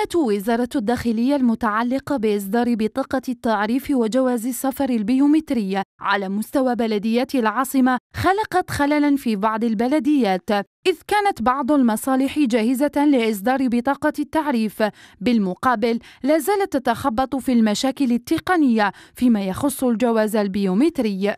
أعلنت وزارة الداخلية المتعلقة بإصدار بطاقة التعريف وجواز السفر البيومتري على مستوى بلديات العاصمة خلقت خللا في بعض البلديات إذ كانت بعض المصالح جاهزة لإصدار بطاقة التعريف بالمقابل لا زالت تتخبط في المشاكل التقنية فيما يخص الجواز البيومتري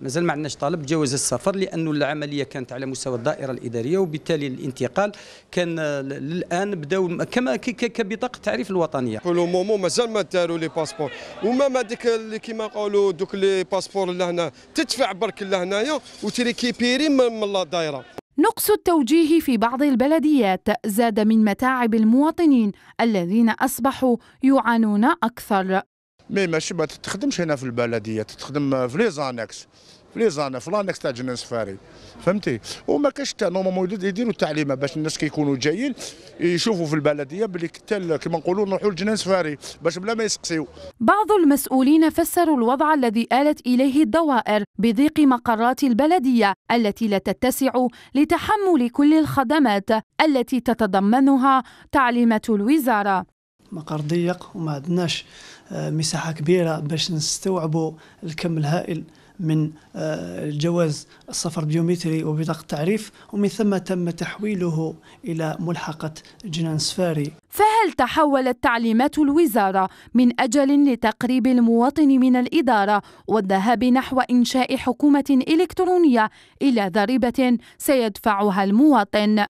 مازال ما عندناش طالب جواز السفر لانه العمليه كانت على مستوى الدائره الاداريه وبالتالي الانتقال كان للان بداو كما كبطاقه التعريف الوطنيه بور لو مومون مازال ما داروا لي باسبور ومام هذيك اللي كيما نقولوا دوك لي باسبور لهنا تدفع برك لهنايا وتريكيبيري من الدائره نقص التوجيه في بعض البلديات زاد من متاعب المواطنين الذين اصبحوا يعانون اكثر مي ماشي ما تخدمش هنا في البلديه تخدم في لي زانكس في لي زانا في لانكس تاع جنان سفاري فهمتي وما كاش حتى نورمالمون يديروا التعليمه باش الناس كيكونوا جايين يشوفوا في البلديه باللي حتى كما نقولوا نروحوا لجنان سفاري باش بلا ما يسقسيو بعض المسؤولين فسروا الوضع الذي آلت اليه الدوائر بضيق مقرات البلديه التي لا تتسع لتحمل كل الخدمات التي تتضمنها تعليمات الوزاره مقر ضيق وما عندناش آه، مساحه كبيره باش نستوعبوا الكم الهائل من آه، جواز السفر بيومتري وبطاقة التعريف ومن ثم تم تحويله إلى ملحقة جنان سفاري فهل تحولت تعليمات الوزارة من أجل لتقريب المواطن من الإدارة والذهاب نحو إنشاء حكومة إلكترونية إلى ضريبة سيدفعها المواطن؟